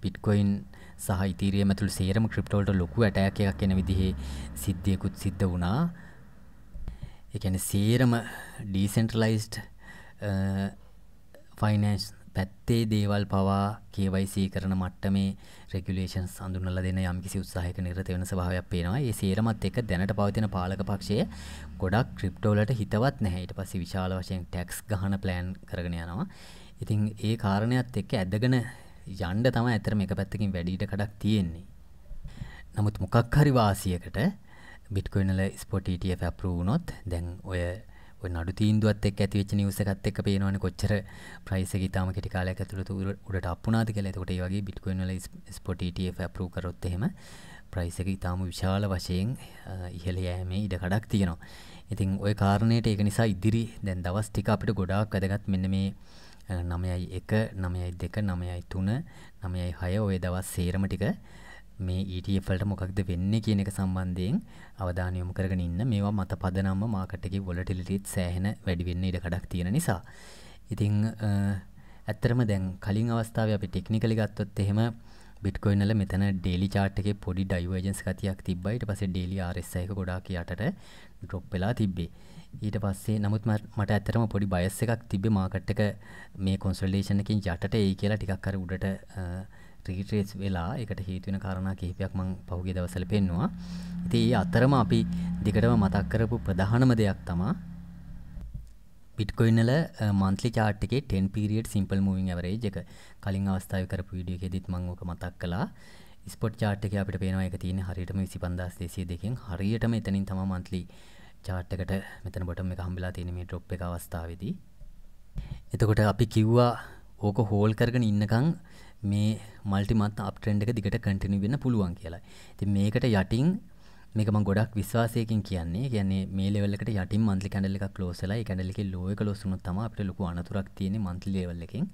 පිට්කොයින් සහ ඉතීරය මතුළ සේරම ක්‍රිප්ටෝල්ට ලොකු ඇටයක් එකක් එන විදිහේ සිද්ධියකුත් සිද්ධ වනාා එකන සේරම ඩීසෙන්ටලයිස්ට් ෆයිනන්ස් පැත්තේ දේවල් පවා KYC කරන මට්ටමේ රෙගුලේෂන්ස් හඳුන්වලා දෙන යම්කිසි උත්සාහයක නිරත වෙන ස්වභාවයක් පේනවා. ඒ සේරමත් එක්ක දැනට පවතින පාලක පක්ෂය ගොඩක් ක්‍රිප්ටෝ වලට හිතවත් නැහැ. ඊට පස්සේ විශාල වශයෙන් ටැක්ස් ගහන ප්ලෑන් කරගෙන යනවා. ඉතින් ඒ කාරණයක් එක්ක ඇදගෙන යන්න තමයි ඇත්තටම එක පැත්තකින් වැඩිට කඩක් තියෙන්නේ. නමුත් මොකක් හරි වාසියකට බිට්කොයිනල ස්පොට ටF අපරුවනොත් දැන් ඔය නඩු තීන්දුවත් එක් ඇතිවෙච් නිවසකත් එක් පේනවන කොච්චර ප්‍රයිස ගතාම කෙටි කාලයක් ඇතුළතු උඩට අපපුනාති කළ කොට වගේ බිට්කොයිනල ස්පොට ටF අපරු කරොත්තහෙම ප්‍රයිසක ඉතාම විශාල වශයෙන් ඉහළ යෑමේ ඉඩ කඩක් තියෙනවා ඉතින් ඔය කාරණයට ඒක නිසා ඉදිරි දැන් දවස් ටික අපිට ගොඩාක් වැදගත් මෙන්න මේ නමයයි එක නමයයි දෙක නමයයි තුන නමයයි හය ඔය දවස් සේරම ටික මේ ETF වලට මොකක්ද වෙන්නේ කියන එක සම්බන්ධයෙන් අවධානය යොමු කරගෙන ඉන්න මේවා මත පදනම්ම මාකට් එකේ volatility සෑහෙන වැඩි වෙන්න ඉඩ කඩක් තියෙන නිසා. ඉතින් ඇත්තටම දැන් කලින් අවස්ථාවේ අපි ටෙක්නිකලි ගත්තොත් එහෙම බිට්කොයිනල මෙතන ඩේලි චාට්ගේ පොඩි ඩයිවර්ජන්ස් කතියක් තිබ්බයිට පසේ ඩේලි ආරෙස්සයක ගොඩාක් යටට ඩ්‍රොප් වෙලා තිබ්බේ ඊට පස්සේ නමුත් මට ඇතරම පොඩි බයස් එකක් තිබේ මාකට්ටක මේ කොන්සල්ලේෂනකින් යටට ඒ කියලා ටිකක්කර උඩට ට්‍රීට්‍රේස් වෙලා එකට හේතුවෙන කාරණා කිහිපයක් මං පහුගිය දවස්වල පෙන්නවා. ඉතින් ඒ අතරම අපි දිගටම මතක් කරපු ප්‍රධානම දෙයක් තමයි පිටකොයින්නල මන්ත්ලි චාට්ක ten period simple moving average එක කලින් අවස්ථාව කරපු විඩිය ෙදත් මංගෝක මතක් කලා ස්පොට් චාට්ක අපට පේනවා එක තියෙන හරිටම විසි පන්දස් දේශය දෙකින් හරියටම එතනින් තම මන්ත්ලි චාට්කට මෙතන බොටම එක හම්බිලා තියෙන මේ ටොප් එක අවස්ථාවදී එතකොට අපි කිව්වා ඕක හෝල් කරගෙන ඉන්නකං මේ මල්ටිමත් අප්ට්‍රෙන්ඩ් එක දිගට කන්ටිනියු වෙන්න පුළුවන් කියලා. ඉතින් මේකට යටින් මේක මම ගොඩක් විශ්වාසයකින් කියන්නේ. කියන්නේ මේ ලෙවල් එකට යටින් මන්ත්ලි කැන්ඩල් එකක් ක්ලෝස් වෙලා ඒ කැන්ඩල් එකේ ලෝ එක ක්ලෝස් වුණොත් තමයි අපිට ලොකු අනතුරක් තියෙන්නේ මන්ත්ලි ලෙවල් එකෙන්.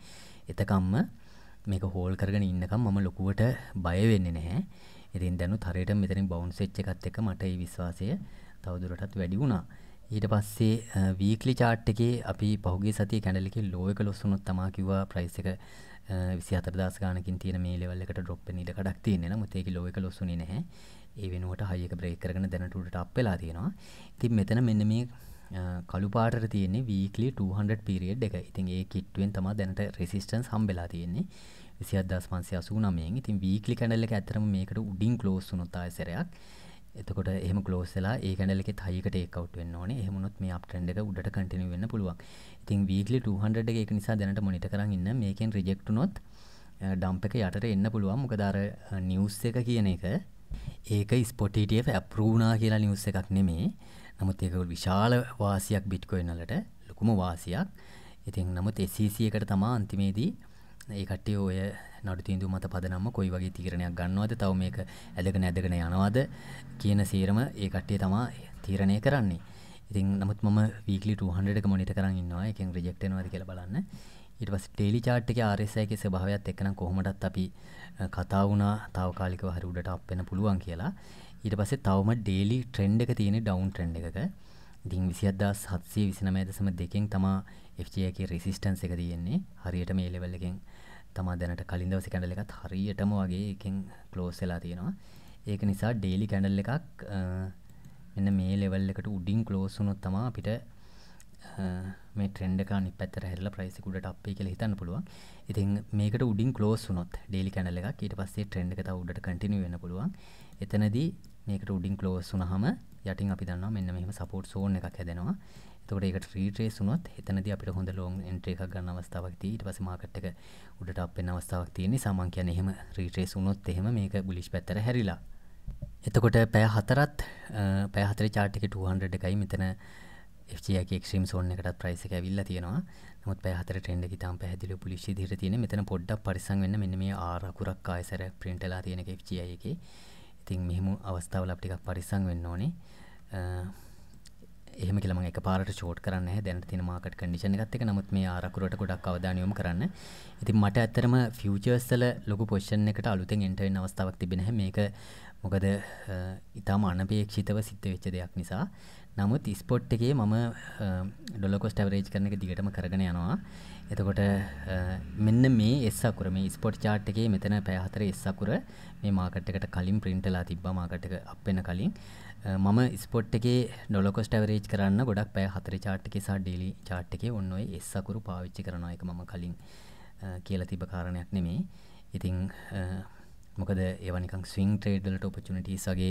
එතකම්ම මේක හෝල් කරගෙන ඉන්නකම් මම ලොකුවට බය වෙන්නේ නැහැ. ඉතින් දැනුත් හරියට මෙතනින් බවුන්ස් වෙච්ච එකත් එක්ක මට මේ විශ්වාසය තවදුරටත් වැඩි වුණා. ඊට පස්සේ වීක්ලි uh, චාට් එකේ අපි පහුගිය සතියේ කැන්ඩල් එකේ ලෝ එක ලොස් වුණොත් තමයි කිව්වා ප්‍රයිස් එක විසිහතරදස් ගානකින් තියෙන මේ ලෙවල් එකට ඩොප් නිට කඩක් තියෙන මුතේක ලෝක ලොස්සුනි නැහැ ඒ වෙනුවට හයක බ්‍රේක් කරන දැනටට අප් වෙලා තියෙනවා ඉතින් මෙතන මෙන්න මේ කළුපාට තියන්නේ වීකලි 200 පිරිියඩ් එක ඉතින් ඒ කිට්ුවෙන් තමා දැනට රෙසිස්ටන්ස් හම්බෙලා තියෙන්නේ විසිහදස් පන්සි අසූනමයෙන් ඉතින් වීකලි කඩල්ල ඇතරම මේකට උඩින් කලෝස්සුනොත්තාය සරයක් එතකොට එහෙම ක්ලෝස් වෙලා ඒ කැනල් එකේ හයියකට ටේක් අවුට් වෙන්න ඕනේ. එහෙම වුණොත් මේ අප් ට්‍රෙන්ඩ් එක උඩට කන්ටිනියු වෙන්න පුළුවන්. ඉතින් වීක්ලි 200 එක ඒක නිසා දැනට මොනිටර් කරන් ඉන්න. මේකෙන් රිජෙක්ට් වුණොත් ඩම්ප් එක යටට එන්න පුළුවන්. මොකද අර නිවුස් එක කියන එක ඒක ස්පොටිටියෆ ඇප්රූනා e කියලා නිවස් එකක් නෙමේ නමුත් ඒක විශාල වාසියක් බිට්කොයිනලට ලොකුම වාසියක් ඉතින් නමුත් e එසීසියකට තමා අන්තිමේදී ඒ කට්ටිය ඔය නඩු තීන්දුව මත පදනම්ම කොයි වගේ තීරණයක් ගන්නවද තව මේක ඇදගෙන ඇදගෙන යනවද කියන සේරම ඒ කට්ටිය තමා තීරණය කරන්නේ. ඉතින් නමුත් මම වීක්ලි 200ක මොනිටර් කරන් ඉන්නවා. එකෙන් රිජෙක්ට් වෙනවද කියලා බලන්න. ඊට පස්සේ ටෙලි chart එකේ RSI එකේ ස්වභාවයත් එක්ක නම් කොහොමදත් අපි කතා වුණා తాවකාලිකව හරි උඩට අප් වෙන්න පුළුවන් කියලා. ඊට පස්සේ තවම daily trend එක තියෙන down trend එකක. ඉතින් 27729.2කින් තමා FJ එකේ resistance එක තියෙන්නේ. හරියට මේ level එකෙන් 27729 තමා දැනට කලින් දවසේ කැඩල් එකත් හරියටම වගේ එකෙන් ක්ලෝස් වෙලා තියෙනවා ඒක නිසා ඩේලි කැඩල් එකක් මෙන්න මේ ලෙවල් එකට උඩින් ක්ලෝස් වුණොත් තමා අපිට මේ ට්‍රෙන්ඩ් එක අනිත් පැත්තට හැරිලා ප්‍රයිස් එක උඩට අප් වෙයි කියලා හිතන්න පුළුවන්. ඉතින් මේකට උඩින් ක්ලෝස් වුණොත් ඩේලි කැඩල් එකක් ඊට පස්සේ ට්‍රෙන්ඩ් එක තව උඩට කන්ටිනියු වෙන්න පුළුවන්. එතනදී මේකට උඩින් ක්ලෝස් වුණාම යටින් අපි දන්නවා මෙන්න මෙහෙම සපෝට් සෝන් එකක් හැදෙනවා. තොට ඒක ්‍රීට්‍රේ සුනොත් එතනද අපිට හොඳ ලෝන් එන්ට්‍රේ එකක් ගන්න අවස්ථාවක් ති ඊට පස්සේ මාකට් එක උඩට අප් වෙන අවස්ථාවක් තියෙන්නේ සමන් කියන්නේ එහෙම රීට්‍රේස් වුණොත් එහෙම මේක බුලිෂ් පැත්තට හැරිලා එතකොට පෑ හතරත් පෑ හතරේ chart එක 200 එකයි මෙතන FG එකේ extreme zone එකටත් price එක ඇවිල්ලා තියෙනවා නමුත් පෑ හතර ට්‍රෙන්ඩ් එක ඉතාම පැහැදිලිව පුලිෂි දිහට තියෙන මෙතන පොඩ්ඩක් පරිස්සම් වෙන්න මෙන්න මේ R අකුරක් ආයෙ සැරයක් print වෙලා තියෙන එක FGI එකේ ඉතින් මෙහෙම අවස්ථාවල අපිට ටිකක් පරිස්සම් වෙන්න ඕනේ එහෙම කියලා මම එකපාරට ෂෝට් කරන්නේ නැහැ දැනට තියෙන මාකට් කන්ඩිෂන් එකත් එක්ක. නමුත් මේ ආරකුරට ගොඩක් අවධානය යොමු කරන්න. ඉතින් මට ඇත්තටම ෆියුචර්ස් වල ලොකු පොසිෂන් එකට අලුතෙන් එන්ටර් වෙන්න අවස්ථාවක් තිබෙන්නේ නැහැ. මේක මොකද ඉතාම අනපේක්ෂිතව සිද්ධ වෙච්ච දෙයක් නිසා. නමුත් ස්පොට් එකේ මම ඩොලර් කොස්ට් ඇවරේජ් කරන එක දිගටම කරගෙන යනවා. එතකොට මෙන්න මේ S අකුර මේ ස්පොට් chart එකේ මෙතන පැය 4 S අකුර මේ මාකට් එකට කලින් print වෙලා තිබ්බා මාකට් එක අප් වෙන කලින්. මම ස්පොට් එකේ ඩොලකොස්ට ඇවරේජ් කරන්න ගොඩක් පෑ හතරි චාට්ක සහ ඩෙලි චාට් එකේ ඔන්නඔයි එස්සකුරු පාවිච්චි කරනවා එක මම කලින් කියල තිබ කාරණයක් නෙමේ ඉතිං මොකද ඒවනිකං ස්විං ට්‍රේඩ්ලට ඔපචුනටසගේ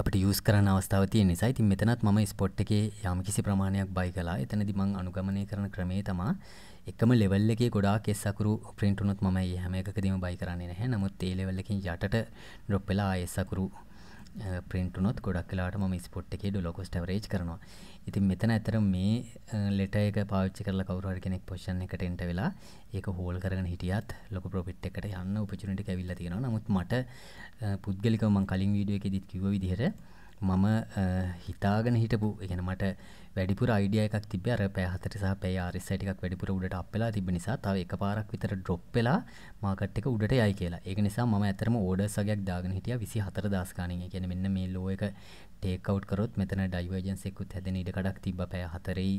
අපට යස් කරන අවස්ථාවතිය නිසා ඉතින් මෙතනත් ම ස්පොට් එකේ යම කිසි ප්‍රමාණයක් බයි කලා එතනදි මං අනුගමනය කරන ක්‍රමේ තමා එකම ලෙවල් එකේ ගොඩාක් එස්සකුරු ප්‍රින්ටුනුත් මම හැම එකකදීම බයි කරන්නේ නැහැ නමුත් ඒ ලෙවල්ලකින් යටට ඩොප්පෙලා එස්සකුරු ප්‍රින්ටුනොත් ගොඩක් කලාට ම ස්පොට් එකේ ඩොලොකොස්ට රේජ් කරනවා ඉතින් මෙතන ඇතර මේ ලෙට එක පාච්චි කරල කවරුවර කෙනෙක් පොෂ්ෂන් එකට එන්ට වෙලා ඒක හෝල් කරන හිටියත් ලොක පොපිට් එකට යන්න උපචනට ඇවිල්ල තියෙනවා නමුත් මට පුද්ගලිකව මං කලින් වීඩියෝ එක දිත් කිව විදිහට මම හිතාගෙන හිටපු එකන මට වැඩිපුර අයිඩිය එකක් තිබ අර පැහතට සහ පයාරිස් ටිකක් වැඩිපුර උඩට අපපලා තිබ නිසා තව එක පාරක් විතර ඩොප්පෙලා මාකට් එක උඩට යයි කියලා ඒක නිසා ම ඇතරම ඕඩ සගයක් දාගෙන හිටිය විසි හතර දස්කානය කියන මෙන්න මේ ලෝ එක ටේකවට් කරොත් මෙතන ඩයිවර්ජන්සෙකුත් හැදෙන ඉඩ කඩක් තිබ පැය හතරයි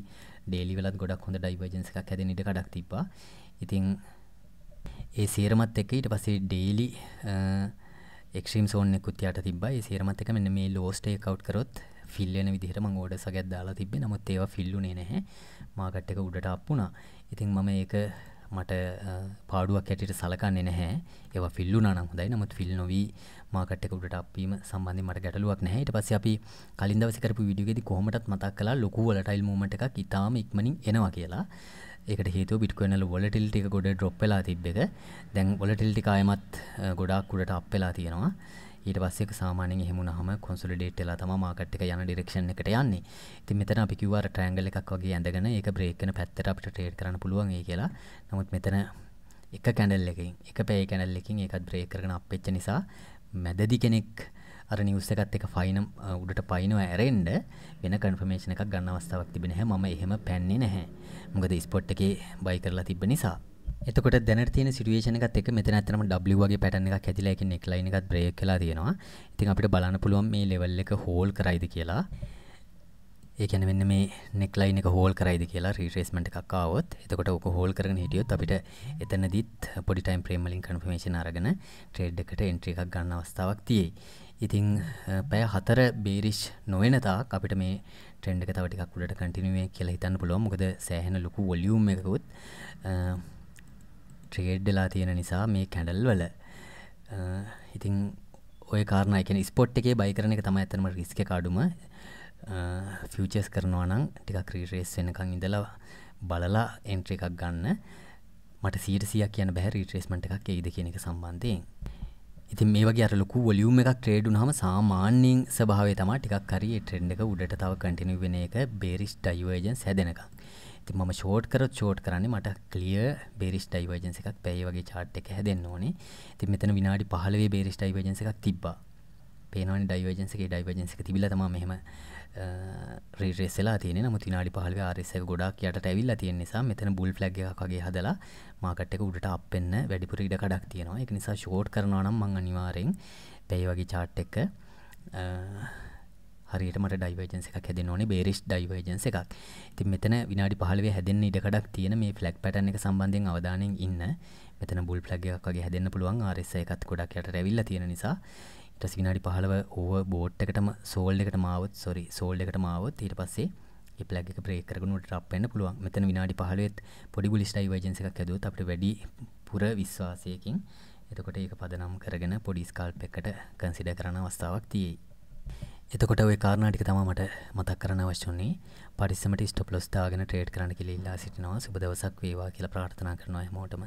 ඩේලි වෙලත් ගොඩක් හොඳ ඩයිවර්ජන්ස එකක් හැදෙන ඉඩ කඩක් තිබා ඉතින් ඒ සේරමත් එක ඊට පසේ ඩේලි එක්ෂීම් සෝන්නෙකුත් යට තිබයි සේරමත් එක මෙන්න මේ ලෝස්ටේ කව් කරොත් ෆිල්ලෙන විදිහට මං ඕඩ සගත් දාලා තිබේ නමුත් ඒවා ෆිල්ලුනේ නැහැ මාකට් එක උඩට අප්පුුණා ඉතින් මම ඒක මට පාඩුවක් ඇටට සලකන්නේ නැහැ ඒවා ෆිල්ලු නම් හොදයි නමුත් ෆිල් නොවී මාකට් එක උඩට අප්වීම සම්බන්ධ මට ගැටලුවක් නැහැ ඊට පස්සේ අපි කලින් දවසේ කරපු වීඩියෝ එකේදී කොහොමදත් මතක් කළා ලොකු වලටයිල් මූවමන්ට් එකක් ඊටාම ඉක්මනින් එනවා කියලා එක හේතු බිට්කොනල ොලටිල්ටික ගොඩ ඩොප්පලා තිබ්බෙද දැන් ොලටිල්ටිකායමත් ගොඩක් කුඩට අප්පෙලා තියෙනවා ඊට පස්සෙක සාමානෙන් එහෙමුණ හම කොන්සුලිඩේට්ලා තම මාකට්ික යන ඩිරක්ෂණ එකට යන්නේ ති මෙතන අපිකිවර ට්‍රෑන්ගල එකක් වගේ ඇඳගෙන එක බ්‍රේක්කන පැත්තට අපට ටේට් කරන පුළුවන් ඒ කියලා නමුත් මෙතන එක කැඩල් එකින් එක පැය කැනල් එකින් ඒකත් බ්‍රේකරන අපච්ච නිසා මැදදි කෙනෙක් අර නිවස් එකත් එක ෆයිනම් උඩට පයිනව ඇරෙන්ඩ වෙන කන්ෆර්මේෂන එකක් ගන්න අවස්ථාවක් තිබෙන හැ ම එහෙම පැන්නේ නැහැ මොකද ස්පොට් එකේ බයි කරලා තිබ නිසා එතකොට දැනට තියෙන සිටුවේෂන් එකත් එක මෙතන ඇත්තටම W වගේ පැටර්න් එකක් ඇතිලා ඒකේ නෙක් ලයින් එකත් බ්‍රේක් කරලා තියෙනවා. ඉතින් අපිට බලන්න පුළුවන් මේ ලෙවල් එක හෝල් කරයිද කියලා. ඒ කියන්නේ මෙන්න මේ නෙක් ලයින් එක හෝල් කරයිද කියලා රීට්‍රේස්මන්ට් එකක් ආවොත් එතකොට ඕක හෝල් කරගෙන හිටියොත් අපිට එතනදිත් පොඩි ටයිම් ෆ්‍රේම් වලින් කන්ෆර්මේෂන් අරගෙන ට්‍රේඩ් එකට එන්ට්‍රි එකක් ගන්න අවස්ථාවක් තියෙයි. ඉතිං පැය හතර බේරිෂ් නොවෙනතා අපිට මේ ට්‍රෙන්ඩ් එක තව ටිකක් උඩට කටිනුවේ කියලා හිතන්න පුළුවන් මොකද සෑහෙන ලොකු වොලියුම් එකකුත් ට්‍රේඩ්ඩලා තියෙන නිසා මේ කැඩල් වල ඉතිං ඔය කාරණයකෙන ස්පොට් එකේ බයි කරන එක තම ඇතනම රිස්ක කාඩුම ෆියචස් කරනවා නම් ටිකක් ක්‍රීරේස් වෙනකං ඉඳලා බලලා එන්ට්‍ර එකක් ගන්න මට සීට සියක් කියන බැහැ රීට්‍රේස්මට එකක් ඒද කියන එක සම්බන්ධයෙන් ඉතින් මේ වගේ අර ලොකු වොලියුම් එකක් ට්‍රේඩ් වුනහම සාමාන්‍යයෙන් ස්වභාවය තමයි ටිකක් හරි ඒ ට්‍රෙන්ඩ් එක උඩට තව කන්ටිනියු වෙන එක බේරිස් ඩයිවර්ජන්ස් හැදෙනකම්. ඉතින් මම ෂෝට් කරොත් ෂෝට් කරන්නේ මට ක්ලියර් බේරිස් ඩයිවර්ජන්ස් එකක් පැය වගේ chart එක හැදෙන්න ඕනේ. ඉතින් මෙතන විනාඩි 15 බේරිස් ඩයිවර්ජන්ස් එකක් තිබ්බා. පේනවන ඩයිවජන්සක ඩයිවජන්සික තිබිල තම මෙහෙම රේසලා තියෙන නමුත් විනාඩි පහළව ආරෙසක ගොඩක් යට ඇවිල්ලා තියෙන නිසා මෙතන බුල් ෆ්ලැග් එකක් වගේ හදලා මාකට් එක උඩට අප් වෙන්න වැඩිපුර ඉඩ කඩක් තියෙනවා ඒක නිසා ෂෝට් කරනවා නම් මම අනිවාර්යෙන් පැය වගේ chart එක හරියට මට ඩයිවර්ජන්ස එකක් හැදෙන ඕනේ බේරිෂ් ඩයිවර්ජන්ස එකක්. ඉතින් මෙතන විනාඩි 15 හැදෙන්න ඉඩ කඩක් තියෙන මේ ෆ්ලැග් පැටර්න් එක සම්බන්ධයෙන් අවධානයෙන් ඉන්න. මෙතන බුල් ෆ්ලැග් එකක් වගේ හැදෙන්න පුළුවන් RSI එකත් ගොඩක් යටට ඇවිල්ලා තියෙන නිසා ටසි විනාඩි පහලව ඕව බෝට් එකටම සෝල් එකට මාවත් සොරි සෝල් එකට මාවත් ඊට පස්සේ ප්ලග් එක ප්‍රේකරගුණට රප්පන්න පුළුවන් මෙතන විනාඩි පහලුවත් පොඩි ගුලිස්ටයි වජන්ස එකක් ඇදුවත් අපට වැඩි පුර විශ්වාසයකින් එතකොට ඒක පදනම් කරගෙන පොඩිස්කල්ප එකට කන්සිඩ කරන අවස්ථාවක් තියෙයි. එතකොට ඔය කාරණාටික තම මට මතක් කරන අවශ්‍යන්නේ පරිස්සමට ස්ටොප්ලොස් දාගෙන ට්‍රේඩ් කරන්න කියලා ඉල්ලා සිටිනවා සුබ දවසක් වේවා කියලා ප්‍රාර්ථනා කරනවා හැමෝටම